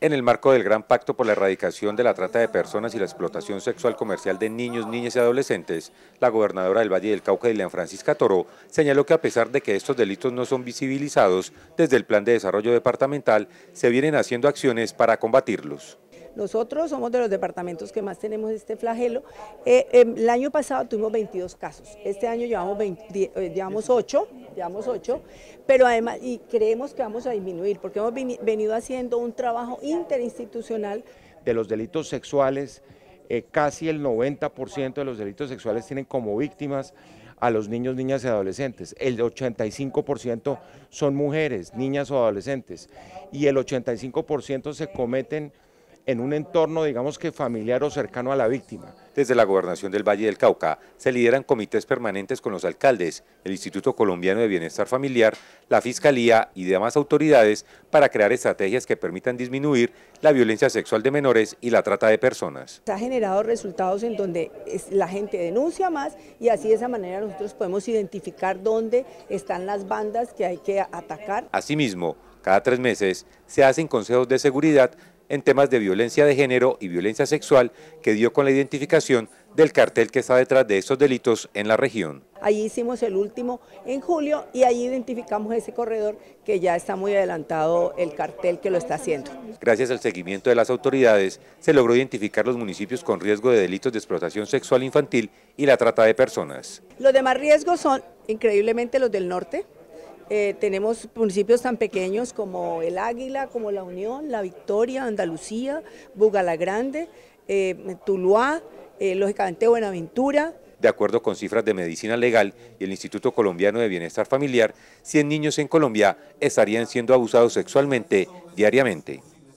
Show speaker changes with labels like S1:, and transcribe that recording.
S1: en el marco del Gran Pacto por la Erradicación de la Trata de Personas y la Explotación Sexual Comercial de Niños, Niñas y Adolescentes, la gobernadora del Valle del Cauca, Ileana Francisca Toro, señaló que a pesar de que estos delitos no son visibilizados, desde el Plan de Desarrollo Departamental se vienen haciendo acciones para combatirlos.
S2: Nosotros somos de los departamentos que más tenemos este flagelo. Eh, em, el año pasado tuvimos 22 casos, este año llevamos, eh, llevamos 8 llevamos ocho, pero además, y creemos que vamos a disminuir, porque hemos venido haciendo un trabajo interinstitucional.
S3: De los delitos sexuales, eh, casi el 90% de los delitos sexuales tienen como víctimas a los niños, niñas y adolescentes. El 85% son mujeres, niñas o adolescentes. Y el 85% se cometen en un entorno, digamos que familiar o cercano a la víctima. Desde la
S1: Gobernación del Valle del Cauca se lideran comités permanentes con los alcaldes, el Instituto Colombiano de Bienestar Familiar, la Fiscalía y demás autoridades para crear estrategias que permitan disminuir la violencia sexual de menores y la trata de personas.
S2: Se ha generado resultados en donde la gente denuncia más y así de esa manera nosotros podemos identificar dónde están las bandas que hay que atacar.
S1: Asimismo, cada tres meses se hacen consejos de seguridad en temas de violencia de género y violencia sexual que dio con la identificación del cartel que está detrás de estos delitos en la región.
S2: Allí hicimos el último en julio y ahí identificamos ese corredor que ya está muy adelantado el cartel que lo está haciendo.
S1: Gracias al seguimiento de las autoridades se logró identificar los municipios con riesgo de delitos de explotación sexual infantil y la trata de personas.
S2: Los demás riesgos son increíblemente los del norte, eh, tenemos municipios tan pequeños como El Águila, como La Unión, La Victoria, Andalucía, Bugalagrande, Grande, eh, Tuluá, eh, lógicamente Buenaventura.
S1: De acuerdo con cifras de Medicina Legal y el Instituto Colombiano de Bienestar Familiar, 100 niños en Colombia estarían siendo abusados sexualmente diariamente.